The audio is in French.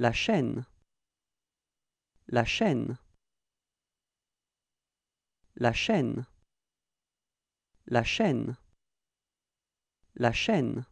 La chaîne. La chaîne. La chaîne. La chaîne. La chaîne.